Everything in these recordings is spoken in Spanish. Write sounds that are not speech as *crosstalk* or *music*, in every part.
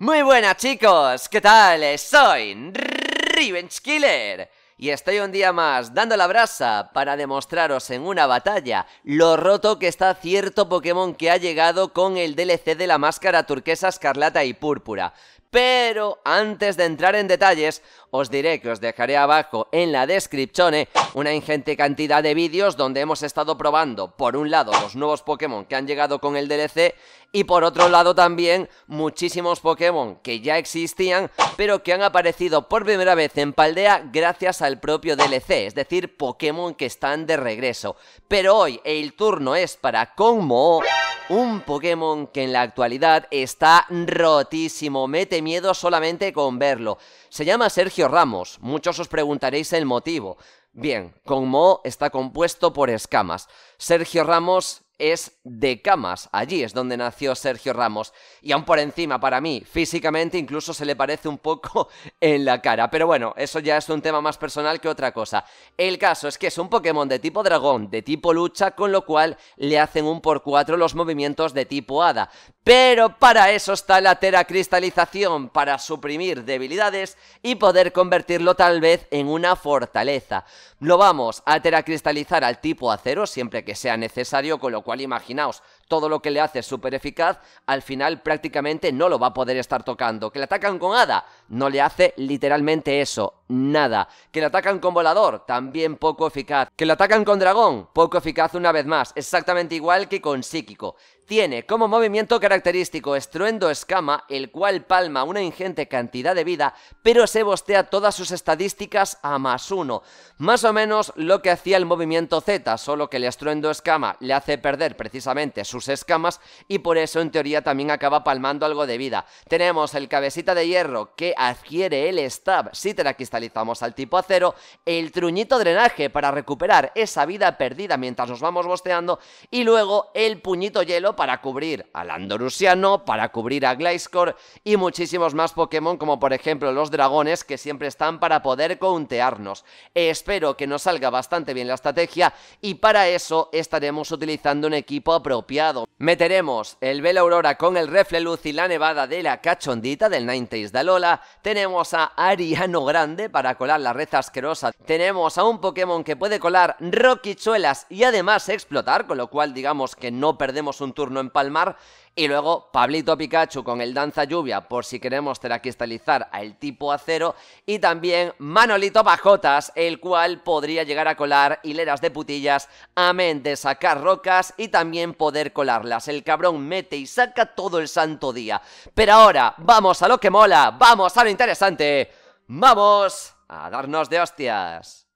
Muy buenas chicos, ¿qué tal? Eh, soy Revenge Killer y estoy un día más dando la brasa para demostraros en una batalla lo roto que está cierto Pokémon que ha llegado con el DLC de la máscara turquesa escarlata y púrpura. Pero antes de entrar en detalles, os diré que os dejaré abajo en la descripción una ingente cantidad de vídeos donde hemos estado probando, por un lado, los nuevos Pokémon que han llegado con el DLC y por otro lado también muchísimos Pokémon que ya existían pero que han aparecido por primera vez en Paldea gracias al propio DLC, es decir, Pokémon que están de regreso. Pero hoy el turno es para Conmo, un Pokémon que en la actualidad está rotísimo, mete miedo solamente con verlo. Se llama Sergio Ramos, muchos os preguntaréis el motivo. Bien, con está compuesto por escamas. Sergio Ramos es de camas, allí es donde nació Sergio Ramos. Y aún por encima, para mí, físicamente incluso se le parece un poco *laughs* en la cara. Pero bueno, eso ya es un tema más personal que otra cosa. El caso es que es un Pokémon de tipo dragón, de tipo lucha, con lo cual le hacen un por cuatro los movimientos de tipo hada. Pero para eso está la teracristalización, para suprimir debilidades y poder convertirlo tal vez en una fortaleza. Lo vamos a teracristalizar al tipo acero siempre que sea necesario, con lo cual imaginaos todo lo que le hace súper eficaz, al final prácticamente no lo va a poder estar tocando. Que le atacan con Hada, no le hace literalmente eso, nada. Que le atacan con Volador, también poco eficaz. Que le atacan con Dragón, poco eficaz una vez más, exactamente igual que con Psíquico. Tiene como movimiento característico Estruendo Escama, el cual palma una ingente cantidad de vida, pero se bostea todas sus estadísticas a más uno. Más o menos lo que hacía el movimiento Z, solo que el Estruendo Escama le hace perder precisamente su escamas y por eso en teoría también acaba palmando algo de vida. Tenemos el cabecita de hierro que adquiere el stab si cristalizamos al tipo acero, el truñito drenaje para recuperar esa vida perdida mientras nos vamos bosteando y luego el puñito hielo para cubrir al Andorusiano, para cubrir a Gliscor y muchísimos más Pokémon como por ejemplo los dragones que siempre están para poder countearnos. Espero que nos salga bastante bien la estrategia y para eso estaremos utilizando un equipo apropiado Meteremos el Vela Aurora con el refle luz y la nevada de la cachondita del 90s de Alola Tenemos a Ariano Grande para colar la red asquerosa. Tenemos a un Pokémon que puede colar Roquichuelas y además explotar, con lo cual digamos que no perdemos un turno en Palmar. Y luego Pablito Pikachu con el Danza Lluvia por si queremos teracristalizar al tipo acero. Y también Manolito Bajotas, el cual podría llegar a colar hileras de putillas, amén de sacar rocas y también poder colarlas. El cabrón mete y saca todo el santo día. Pero ahora, vamos a lo que mola, vamos a lo interesante. ¡Vamos a darnos de hostias!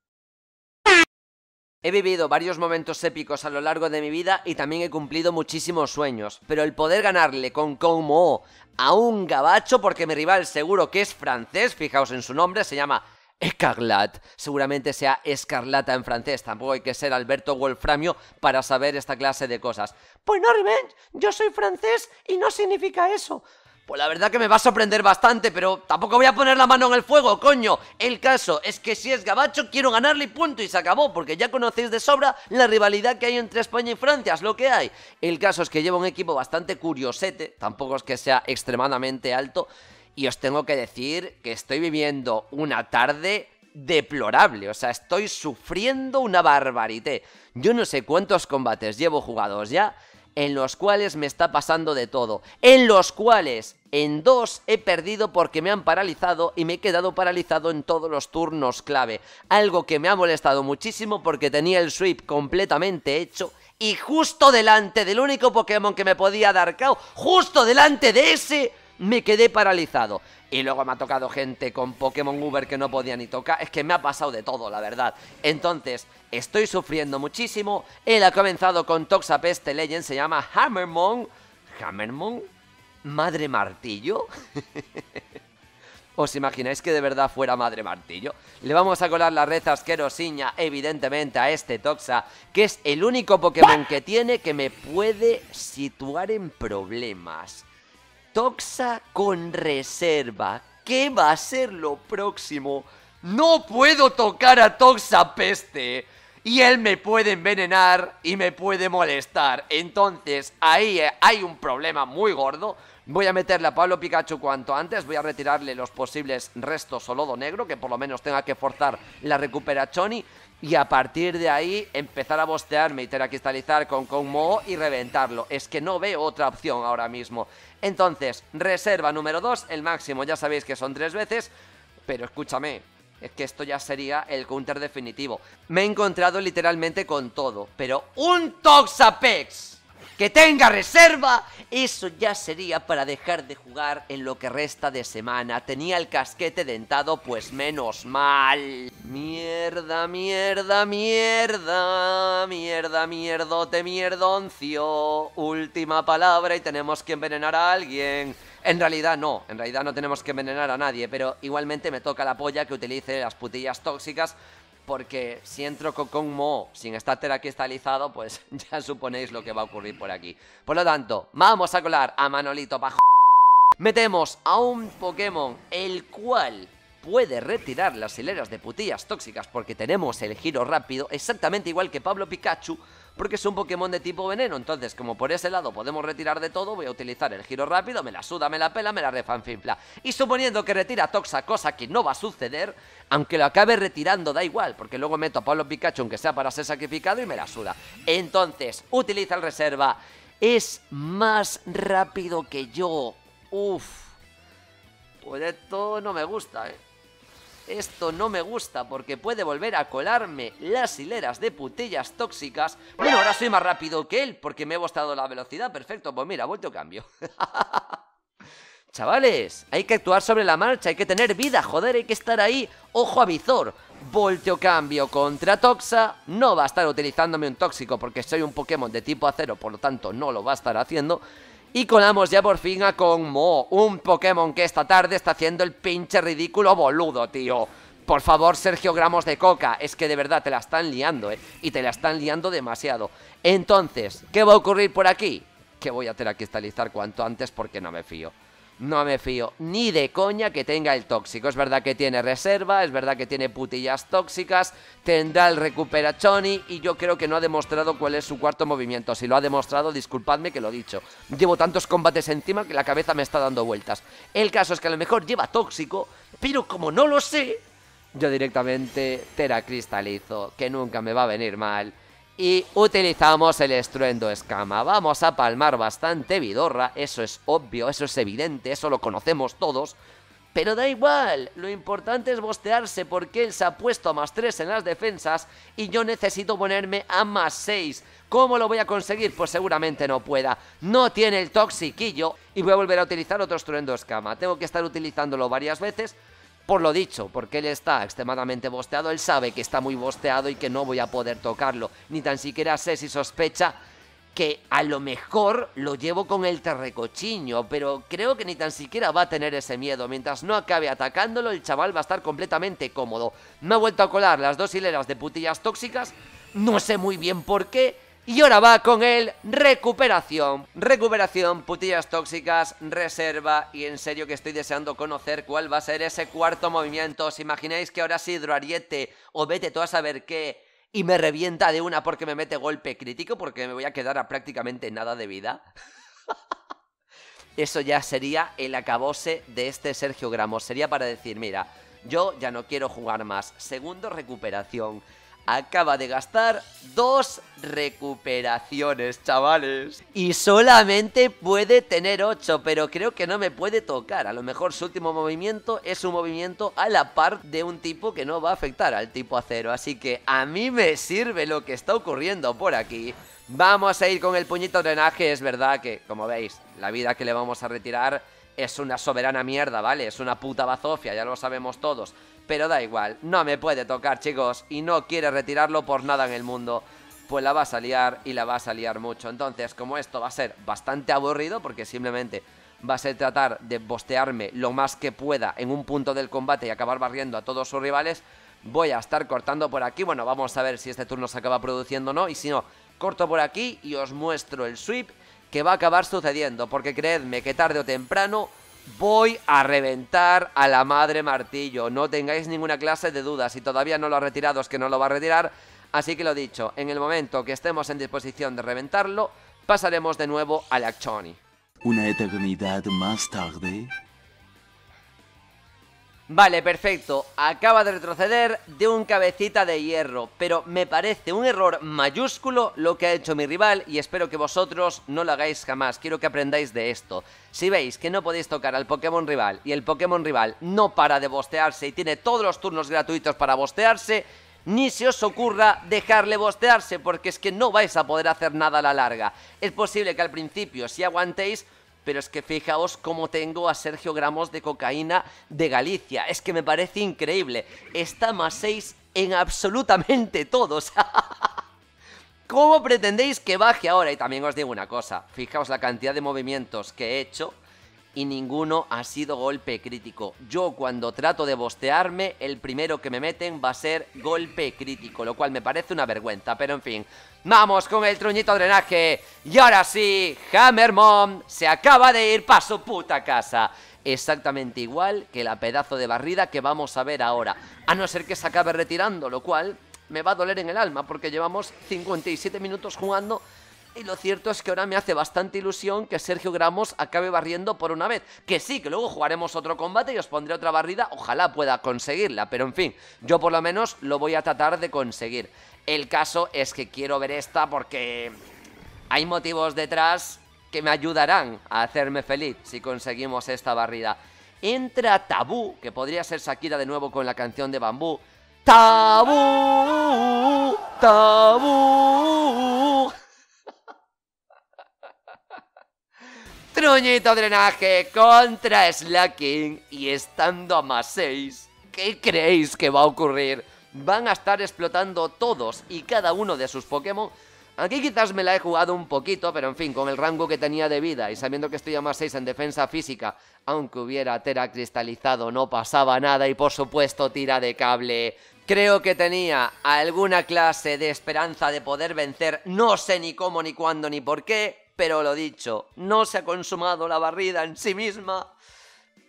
He vivido varios momentos épicos a lo largo de mi vida y también he cumplido muchísimos sueños, pero el poder ganarle con como a un gabacho, porque mi rival seguro que es francés, fijaos en su nombre, se llama Escarlat, seguramente sea escarlata en francés, tampoco hay que ser Alberto Wolframio para saber esta clase de cosas. Pues no, Revenge, yo soy francés y no significa eso. Pues la verdad que me va a sorprender bastante, pero tampoco voy a poner la mano en el fuego, coño. El caso es que si es Gabacho, quiero ganarle y punto, y se acabó, porque ya conocéis de sobra la rivalidad que hay entre España y Francia, es lo que hay. El caso es que lleva un equipo bastante curiosete, tampoco es que sea extremadamente alto, y os tengo que decir que estoy viviendo una tarde deplorable. O sea, estoy sufriendo una barbarité. Yo no sé cuántos combates llevo jugados ya en los cuales me está pasando de todo, en los cuales en dos he perdido porque me han paralizado y me he quedado paralizado en todos los turnos clave, algo que me ha molestado muchísimo porque tenía el sweep completamente hecho y justo delante del único Pokémon que me podía dar KO, justo delante de ese me quedé paralizado. Y luego me ha tocado gente con Pokémon Uber que no podía ni tocar. Es que me ha pasado de todo, la verdad. Entonces, estoy sufriendo muchísimo. Él ha comenzado con Toxapeste Legend, se llama Hammermon. ¿Hammermon? ¿Madre Martillo? *laughs* ¿Os imagináis que de verdad fuera Madre Martillo? Le vamos a colar la red asquerosiña, evidentemente, a este Toxa, que es el único Pokémon que tiene que me puede situar en problemas. Toxa con reserva. ¿Qué va a ser lo próximo? No puedo tocar a Toxa Peste. Y él me puede envenenar y me puede molestar. Entonces, ahí eh, hay un problema muy gordo. Voy a meterle a Pablo Pikachu cuanto antes. Voy a retirarle los posibles restos o lodo negro, que por lo menos tenga que forzar la recuperación y a partir de ahí empezar a bostearme y teracristalizar con Kong y reventarlo. Es que no veo otra opción ahora mismo. Entonces, reserva número 2, el máximo, ya sabéis que son tres veces, pero escúchame, es que esto ya sería el counter definitivo. Me he encontrado literalmente con todo, pero un Toxapex que tenga reserva, eso ya sería para dejar de jugar en lo que resta de semana. Tenía el casquete dentado, pues menos mal. Mierda, mierda, mierda, mierda, mierdote, mierdoncio. Última palabra y tenemos que envenenar a alguien. En realidad no, en realidad no tenemos que envenenar a nadie, pero igualmente me toca la polla que utilice las putillas tóxicas porque si entro con Mo sin estar teraquistalizado, pues *laughs* ya suponéis lo que va a ocurrir por aquí. Por lo tanto, vamos a colar a Manolito bajo Metemos a un Pokémon el cual puede retirar las hileras de putillas tóxicas porque tenemos el giro rápido, exactamente igual que Pablo Pikachu, porque es un Pokémon de tipo veneno. Entonces, como por ese lado podemos retirar de todo, voy a utilizar el giro rápido, me la suda, me la pela, me la refanfinfla Y suponiendo que retira Toxa, cosa que no va a suceder, aunque lo acabe retirando, da igual, porque luego meto a Pablo Pikachu, aunque sea para ser sacrificado, y me la suda. Entonces, utiliza el reserva. Es más rápido que yo. Uf. Pues esto no me gusta, eh. Esto no me gusta porque puede volver a colarme las hileras de putillas tóxicas. Bueno, ahora soy más rápido que él porque me he bostado la velocidad. Perfecto, pues mira, volteo cambio. *laughs* Chavales, hay que actuar sobre la marcha, hay que tener vida, joder, hay que estar ahí. Ojo a visor. Volteo cambio contra Toxa. No va a estar utilizándome un tóxico porque soy un Pokémon de tipo acero, por lo tanto no lo va a estar haciendo. Y colamos ya por fin a Mo, un Pokémon que esta tarde está haciendo el pinche ridículo boludo, tío. Por favor, Sergio Gramos de Coca, es que de verdad te la están liando, ¿eh? Y te la están liando demasiado. Entonces, ¿qué va a ocurrir por aquí? Que voy a tener que cristalizar cuanto antes porque no me fío no me fío ni de coña que tenga el tóxico. Es verdad que tiene reserva, es verdad que tiene putillas tóxicas, tendrá el recuperachoni y yo creo que no ha demostrado cuál es su cuarto movimiento. Si lo ha demostrado, disculpadme que lo he dicho. Llevo tantos combates encima que la cabeza me está dando vueltas. El caso es que a lo mejor lleva tóxico, pero como no lo sé, yo directamente Tera Cristalizo, que nunca me va a venir mal y utilizamos el estruendo escama. Vamos a palmar bastante vidorra, eso es obvio, eso es evidente, eso lo conocemos todos. Pero da igual, lo importante es bostearse porque él se ha puesto a más 3 en las defensas y yo necesito ponerme a más 6. ¿Cómo lo voy a conseguir? Pues seguramente no pueda. No tiene el toxiquillo y voy a volver a utilizar otro estruendo escama. Tengo que estar utilizándolo varias veces por lo dicho, porque él está extremadamente bosteado, él sabe que está muy bosteado y que no voy a poder tocarlo, ni tan siquiera sé si sospecha que a lo mejor lo llevo con el terrecochiño, pero creo que ni tan siquiera va a tener ese miedo. Mientras no acabe atacándolo, el chaval va a estar completamente cómodo. Me ha vuelto a colar las dos hileras de putillas tóxicas, no sé muy bien por qué, y ahora va con el recuperación. Recuperación, putillas tóxicas, reserva. Y en serio que estoy deseando conocer cuál va a ser ese cuarto movimiento. ¿Os imagináis que ahora sí, Droariete o vete tú a saber qué? Y me revienta de una porque me mete golpe crítico porque me voy a quedar a prácticamente nada de vida. *laughs* Eso ya sería el acabose de este Sergio Gramos. Sería para decir, mira, yo ya no quiero jugar más. Segundo, recuperación acaba de gastar dos recuperaciones, chavales. Y solamente puede tener 8, pero creo que no me puede tocar. A lo mejor su último movimiento es un movimiento a la par de un tipo que no va a afectar al tipo acero. Así que a mí me sirve lo que está ocurriendo por aquí. Vamos a ir con el puñito drenaje, es verdad que, como veis, la vida que le vamos a retirar es una soberana mierda, ¿vale? Es una puta bazofia, ya lo sabemos todos. Pero da igual, no me puede tocar, chicos, y no quiere retirarlo por nada en el mundo. Pues la va a liar y la va a liar mucho. Entonces, como esto va a ser bastante aburrido, porque simplemente va a ser tratar de bostearme lo más que pueda en un punto del combate y acabar barriendo a todos sus rivales, voy a estar cortando por aquí. Bueno, vamos a ver si este turno se acaba produciendo o no, y si no, corto por aquí y os muestro el sweep que va a acabar sucediendo, porque creedme que tarde o temprano voy a reventar a la madre martillo, no tengáis ninguna clase de dudas, si todavía no lo ha retirado es que no lo va a retirar, así que lo dicho, en el momento que estemos en disposición de reventarlo, pasaremos de nuevo a la Una eternidad más tarde... Vale, perfecto. Acaba de retroceder de un cabecita de hierro, pero me parece un error mayúsculo lo que ha hecho mi rival y espero que vosotros no lo hagáis jamás. Quiero que aprendáis de esto. Si veis que no podéis tocar al Pokémon rival y el Pokémon rival no para de bostearse y tiene todos los turnos gratuitos para bostearse, ni se os ocurra dejarle bostearse porque es que no vais a poder hacer nada a la larga. Es posible que al principio si aguantéis pero es que fijaos cómo tengo a Sergio Gramos de cocaína de Galicia. Es que me parece increíble. Está más 6 en absolutamente todos. *laughs* ¿Cómo pretendéis que baje ahora? Y también os digo una cosa. Fijaos la cantidad de movimientos que he hecho y ninguno ha sido golpe crítico. Yo cuando trato de bostearme, el primero que me meten va a ser golpe crítico, lo cual me parece una vergüenza, pero en fin. Vamos con el truñito drenaje. Y ahora sí, Mom se acaba de ir para su puta casa. Exactamente igual que la pedazo de barrida que vamos a ver ahora. A no ser que se acabe retirando, lo cual me va a doler en el alma porque llevamos 57 minutos jugando y lo cierto es que ahora me hace bastante ilusión que Sergio Gramos acabe barriendo por una vez. Que sí, que luego jugaremos otro combate y os pondré otra barrida. Ojalá pueda conseguirla, pero en fin, yo por lo menos lo voy a tratar de conseguir. El caso es que quiero ver esta porque hay motivos detrás que me ayudarán a hacerme feliz si conseguimos esta barrida. Entra Tabú, que podría ser Shakira de nuevo con la canción de Bambú. Tabú, tabú. Truñito drenaje contra Slacking y estando a más 6. ¿Qué creéis que va a ocurrir? Van a estar explotando todos y cada uno de sus Pokémon. Aquí quizás me la he jugado un poquito, pero en fin, con el rango que tenía de vida y sabiendo que estoy a más 6 en defensa física, aunque hubiera Tera cristalizado no pasaba nada y por supuesto tira de cable. Creo que tenía alguna clase de esperanza de poder vencer, no sé ni cómo, ni cuándo, ni por qué, pero lo dicho, no se ha consumado la barrida en sí misma,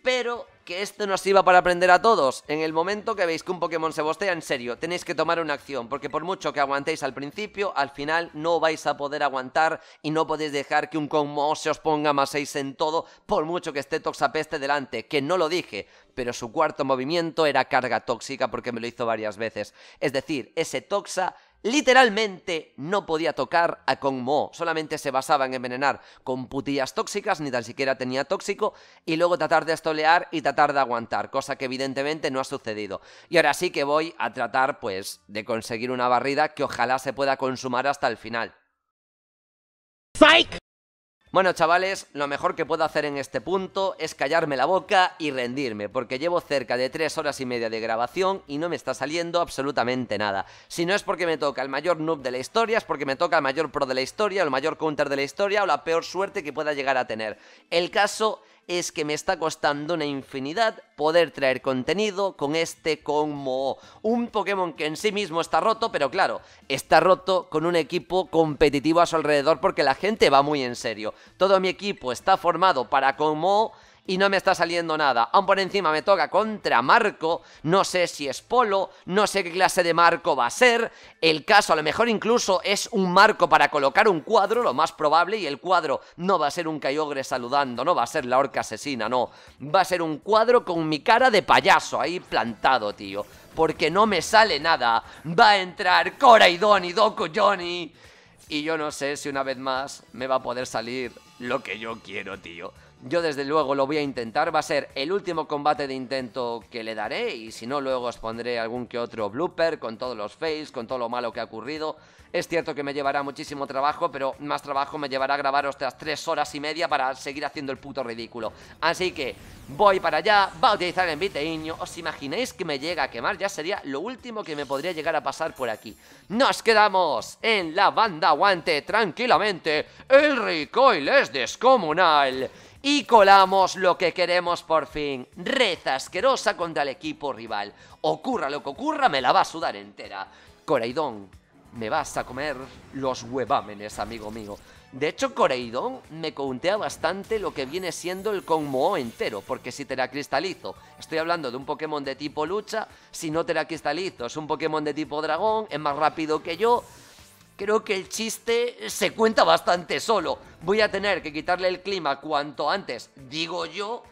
pero que esto nos iba para aprender a todos. En el momento que veis que un Pokémon se bostea, en serio, tenéis que tomar una acción, porque por mucho que aguantéis al principio, al final no vais a poder aguantar y no podéis dejar que un commo se os ponga más 6 en todo, por mucho que esté Toxapeste delante, que no lo dije, pero su cuarto movimiento era carga tóxica porque me lo hizo varias veces. Es decir, ese Toxa Literalmente no podía tocar a Kong Mo, solamente se basaba en envenenar con putillas tóxicas, ni tan siquiera tenía tóxico, y luego tratar de estolear y tratar de aguantar, cosa que evidentemente no ha sucedido. Y ahora sí que voy a tratar, pues, de conseguir una barrida que ojalá se pueda consumar hasta el final. Bueno, chavales, lo mejor que puedo hacer en este punto es callarme la boca y rendirme, porque llevo cerca de tres horas y media de grabación y no me está saliendo absolutamente nada. Si no es porque me toca el mayor noob de la historia, es porque me toca el mayor pro de la historia, el mayor counter de la historia o la peor suerte que pueda llegar a tener. El caso es que me está costando una infinidad poder traer contenido con este como un Pokémon que en sí mismo está roto, pero claro, está roto con un equipo competitivo a su alrededor porque la gente va muy en serio. Todo mi equipo está formado para como y no me está saliendo nada. Aún por encima me toca contra Marco, no sé si es Polo, no sé qué clase de Marco va a ser. El caso a lo mejor incluso es un Marco para colocar un cuadro, lo más probable, y el cuadro no va a ser un Cayogre saludando, no va a ser la Orca asesina, no. Va a ser un cuadro con mi cara de payaso ahí plantado, tío. Porque no me sale nada. Va a entrar Cora y Doku Johnny. Y yo no sé si una vez más me va a poder salir lo que yo quiero, tío. Yo desde luego lo voy a intentar, va a ser el último combate de intento que le daré y si no luego os pondré algún que otro blooper con todos los fails, con todo lo malo que ha ocurrido. Es cierto que me llevará muchísimo trabajo, pero más trabajo me llevará a grabaros tras tres horas y media para seguir haciendo el puto ridículo. Así que voy para allá, va a utilizar el os imagináis que me llega a quemar, ya sería lo último que me podría llegar a pasar por aquí. Nos quedamos en la banda guante tranquilamente, el recoil es descomunal. Y colamos lo que queremos por fin. Reza asquerosa contra el equipo rival. Ocurra lo que ocurra, me la va a sudar entera. Coreidón, me vas a comer los huevámenes, amigo mío. De hecho, Coreidón me contea bastante lo que viene siendo el Conmo entero, porque si te la cristalizo, estoy hablando de un Pokémon de tipo lucha, si no te la cristalizo, es un Pokémon de tipo dragón, es más rápido que yo, creo que el chiste se cuenta bastante solo. Voy a tener que quitarle el clima cuanto antes, digo yo.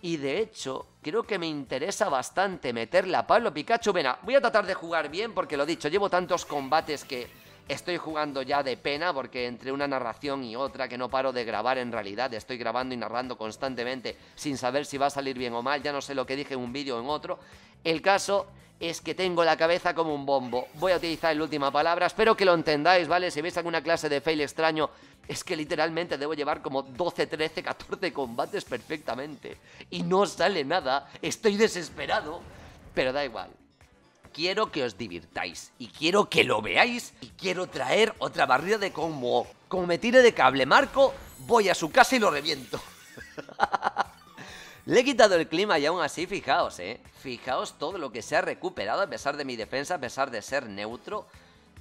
Y de hecho, creo que me interesa bastante meterle a Pablo Pikachu. Vena, voy a tratar de jugar bien porque lo dicho, llevo tantos combates que estoy jugando ya de pena porque entre una narración y otra que no paro de grabar en realidad, estoy grabando y narrando constantemente sin saber si va a salir bien o mal, ya no sé lo que dije en un vídeo o en otro. El caso es que tengo la cabeza como un bombo. Voy a utilizar la última palabra, espero que lo entendáis, ¿vale? Si veis alguna clase de fail extraño, es que literalmente debo llevar como 12, 13, 14 combates perfectamente. Y no sale nada, estoy desesperado, pero da igual. Quiero que os divirtáis y quiero que lo veáis y quiero traer otra barrida de combo. Como me tire de cable Marco, voy a su casa y lo reviento. *laughs* Le he quitado el clima y aún así, fijaos, ¿eh? Fijaos todo lo que se ha recuperado a pesar de mi defensa, a pesar de ser neutro.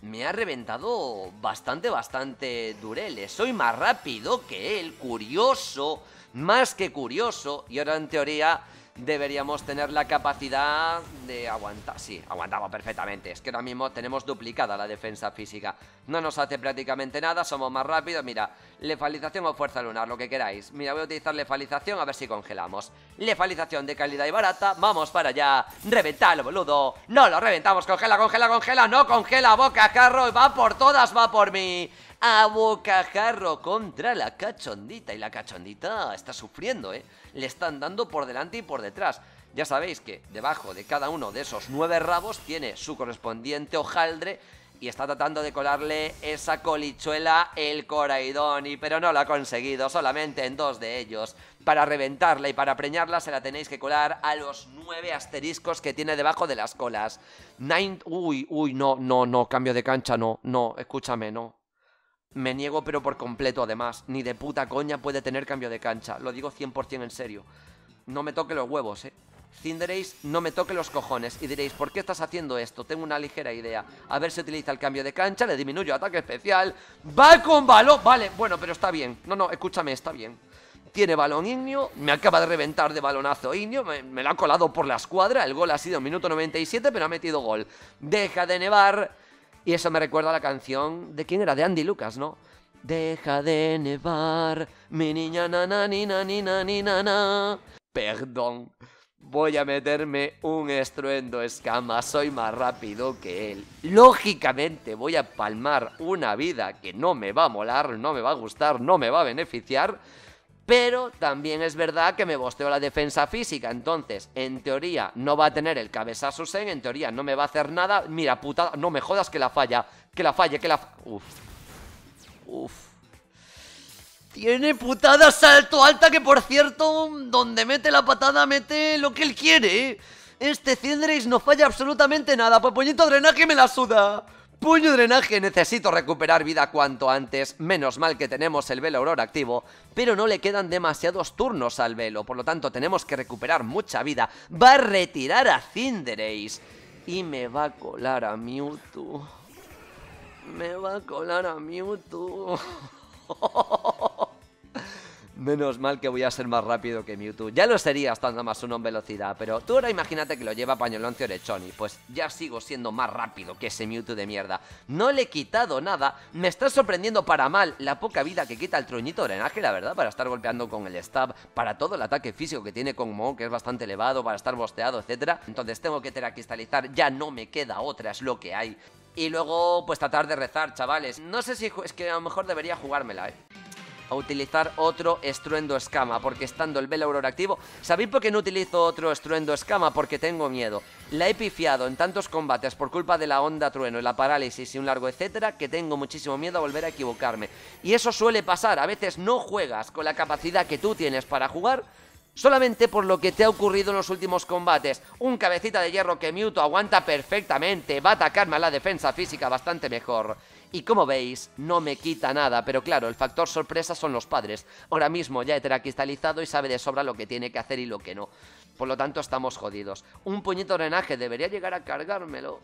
Me ha reventado bastante, bastante Durele. Eh. Soy más rápido que él, curioso, más que curioso. Y ahora en teoría deberíamos tener la capacidad de aguantar. Sí, aguantamos perfectamente. Es que ahora mismo tenemos duplicada la defensa física. No nos hace prácticamente nada, somos más rápidos. Mira, lefalización o fuerza lunar, lo que queráis. Mira, voy a utilizar lefalización a ver si congelamos. Lefalización de calidad y barata, vamos para allá. Reventalo, boludo. No lo reventamos, congela, congela, congela. No congela, boca, carro. Va por todas, va por mí a bocajarro contra la cachondita. Y la cachondita está sufriendo, ¿eh? Le están dando por delante y por detrás. Ya sabéis que debajo de cada uno de esos nueve rabos tiene su correspondiente hojaldre y está tratando de colarle esa colichuela el Coraidoni, pero no lo ha conseguido, solamente en dos de ellos. Para reventarla y para preñarla se la tenéis que colar a los nueve asteriscos que tiene debajo de las colas. Nine... Uy, uy, no, no, no, cambio de cancha, no, no, escúchame, no. Me niego pero por completo además, ni de puta coña puede tener cambio de cancha, lo digo 100% en serio. No me toque los huevos, eh. Cinderéis, no me toque los cojones y diréis, ¿por qué estás haciendo esto? Tengo una ligera idea. A ver si utiliza el cambio de cancha, le disminuyo ataque especial. ¡Va con balón! Vale, bueno, pero está bien. No, no, escúchame, está bien. Tiene balón Ignio, me acaba de reventar de balonazo Ignio, me, me lo ha colado por la escuadra, el gol ha sido minuto 97, pero ha metido gol. Deja de nevar, y eso me recuerda a la canción de quién era, de Andy Lucas, ¿no? Deja de nevar, mi niña na Perdón, voy a meterme un estruendo escama, soy más rápido que él. Lógicamente voy a palmar una vida que no me va a molar, no me va a gustar, no me va a beneficiar pero también es verdad que me bosteo la defensa física, entonces, en teoría, no va a tener el cabezazo Sen, en teoría no me va a hacer nada, mira, putada, no me jodas que la falla, que la falle, que la... Uf. Tiene putada salto alta que, por cierto, donde mete la patada, mete lo que él quiere, Este Cendrace no falla absolutamente nada, pues puñito drenaje me la suda. Puño drenaje, necesito recuperar vida cuanto antes. Menos mal que tenemos el velo aurora activo, pero no le quedan demasiados turnos al velo, por lo tanto tenemos que recuperar mucha vida. Va a retirar a Cinderace y me va a colar a Mewtwo. Me va a colar a Mewtwo. *laughs* Menos mal que voy a ser más rápido que Mewtwo. Ya lo sería estando más uno en velocidad, pero tú ahora imagínate que lo lleva Pañoloncio Orechoni. Pues ya sigo siendo más rápido que ese Mewtwo de mierda. No le he quitado nada. Me está sorprendiendo para mal la poca vida que quita el truñito drenaje, la verdad, para estar golpeando con el stab, para todo el ataque físico que tiene con Mo, que es bastante elevado, para estar bosteado, etcétera. Entonces tengo que teracristalizar. Ya no me queda otra, es lo que hay. Y luego, pues tratar de rezar, chavales. No sé si es que a lo mejor debería jugármela, eh a utilizar otro estruendo escama, porque estando el velo aurora activo... ¿Sabéis por qué no utilizo otro estruendo escama? Porque tengo miedo. La he pifiado en tantos combates por culpa de la onda trueno y la parálisis y un largo etcétera, que tengo muchísimo miedo a volver a equivocarme. Y eso suele pasar, a veces no juegas con la capacidad que tú tienes para jugar... Solamente por lo que te ha ocurrido en los últimos combates. Un cabecita de hierro que Mewtwo aguanta perfectamente. Va a atacarme a la defensa física bastante mejor. Y como veis, no me quita nada, pero claro, el factor sorpresa son los padres. Ahora mismo ya he teracristalizado y sabe de sobra lo que tiene que hacer y lo que no. Por lo tanto, estamos jodidos. Un puñito de drenaje, debería llegar a cargármelo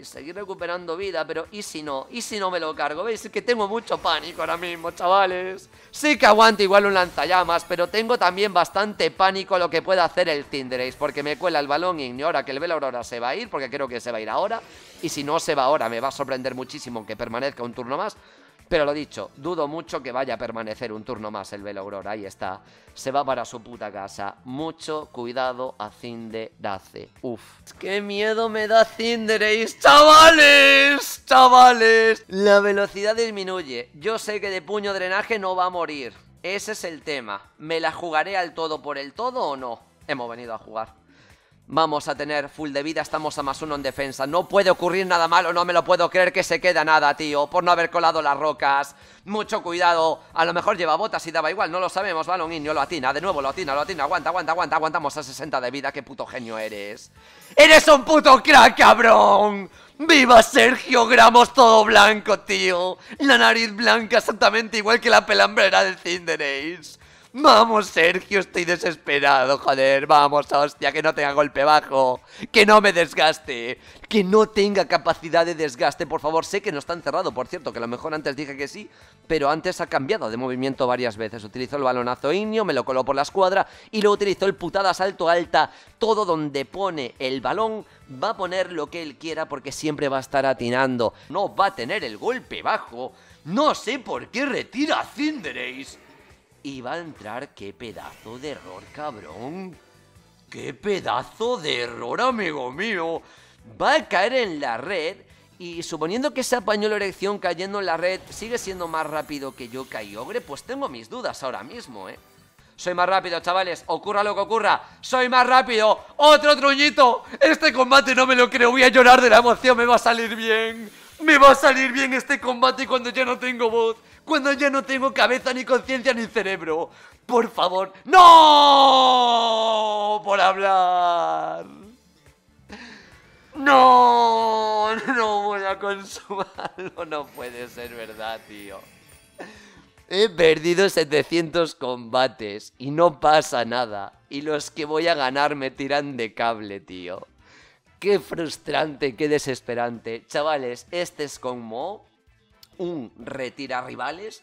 y seguir recuperando vida, pero ¿y si no? ¿Y si no me lo cargo? ¿Veis? Es que tengo mucho pánico ahora mismo, chavales. Sí que aguanto igual un lanzallamas, pero tengo también bastante pánico lo que pueda hacer el Cinderace, porque me cuela el balón y ignora que el Velo ahora se va a ir, porque creo que se va a ir ahora, y si no se va ahora, me va a sorprender muchísimo que permanezca un turno más. Pero lo dicho, dudo mucho que vaya a permanecer un turno más el Velo Ahí está. Se va para su puta casa. Mucho cuidado a Cinde Dace. Uf. ¡Qué miedo me da Cinderace. ¡Chavales! ¡Chavales! La velocidad disminuye. Yo sé que de puño drenaje no va a morir. Ese es el tema. ¿Me la jugaré al todo por el todo o no? Hemos venido a jugar. Vamos a tener full de vida, estamos a más uno en defensa. No puede ocurrir nada malo, no me lo puedo creer que se queda nada, tío, por no haber colado las rocas. Mucho cuidado, a lo mejor lleva botas y daba igual, no lo sabemos, niño lo atina, de nuevo lo atina, lo atina, aguanta, aguanta, aguanta, aguantamos a 60 de vida, qué puto genio eres. ¡Eres un puto crack, cabrón! ¡Viva Sergio Gramos todo blanco, tío! La nariz blanca exactamente igual que la pelambrera de Cinderace. Vamos, Sergio, estoy desesperado, joder. Vamos, hostia, que no tenga golpe bajo. Que no me desgaste. Que no tenga capacidad de desgaste, por favor. Sé que no está encerrado, por cierto, que a lo mejor antes dije que sí, pero antes ha cambiado de movimiento varias veces. Utilizó el balonazo inio, me lo coló por la escuadra y luego utilizó el putada salto alta. Todo donde pone el balón va a poner lo que él quiera porque siempre va a estar atinando. No va a tener el golpe bajo. No sé por qué retira a Cinderace va a entrar, qué pedazo de error, cabrón. ¡Qué pedazo de error, amigo mío! Va a caer en la red y suponiendo que se apañó la erección cayendo en la red, ¿sigue siendo más rápido que yo, ogre? Pues tengo mis dudas ahora mismo, ¿eh? Soy más rápido, chavales, ocurra lo que ocurra Soy más rápido, otro truñito Este combate no me lo creo, voy a llorar de la emoción Me va a salir bien me va a salir bien este combate cuando ya no tengo voz, cuando ya no tengo cabeza, ni conciencia, ni cerebro. Por favor, no por hablar. No, *laughs* no voy a consumarlo, no puede ser verdad, tío. He perdido 700 combates y no pasa nada. Y los que voy a ganar me tiran de cable, tío. Qué frustrante, qué desesperante. Chavales, este es como un retira rivales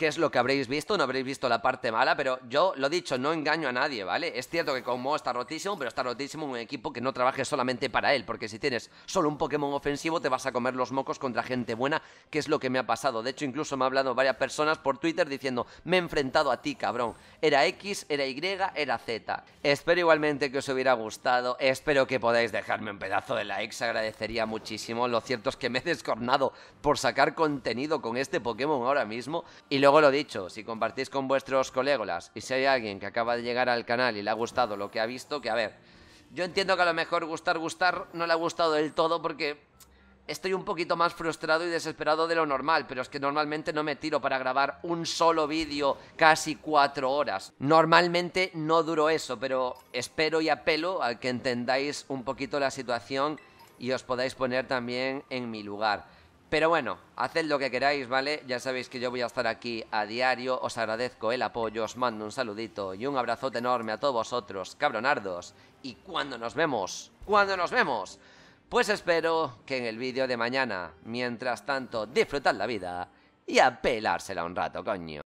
qué es lo que habréis visto, no habréis visto la parte mala, pero yo lo dicho, no engaño a nadie, ¿vale? Es cierto que como está rotísimo, pero está rotísimo un equipo que no trabaje solamente para él, porque si tienes solo un Pokémon ofensivo te vas a comer los mocos contra gente buena, que es lo que me ha pasado. De hecho, incluso me ha hablado varias personas por Twitter diciendo, me he enfrentado a ti, cabrón. Era X, era Y, era Z. Espero igualmente que os hubiera gustado, espero que podáis dejarme un pedazo de like, se agradecería muchísimo. Lo cierto es que me he descornado por sacar contenido con este Pokémon ahora mismo y luego lo dicho, si compartís con vuestros colegas y si hay alguien que acaba de llegar al canal y le ha gustado lo que ha visto, que a ver, yo entiendo que a lo mejor gustar, gustar no le ha gustado del todo porque estoy un poquito más frustrado y desesperado de lo normal, pero es que normalmente no me tiro para grabar un solo vídeo casi cuatro horas. Normalmente no duro eso, pero espero y apelo a que entendáis un poquito la situación y os podáis poner también en mi lugar. Pero bueno, haced lo que queráis, ¿vale? Ya sabéis que yo voy a estar aquí a diario, os agradezco el apoyo, os mando un saludito y un abrazote enorme a todos vosotros, cabronardos. ¿Y cuándo nos vemos? ¿Cuándo nos vemos? Pues espero que en el vídeo de mañana. Mientras tanto, disfrutad la vida y a pelársela un rato, coño.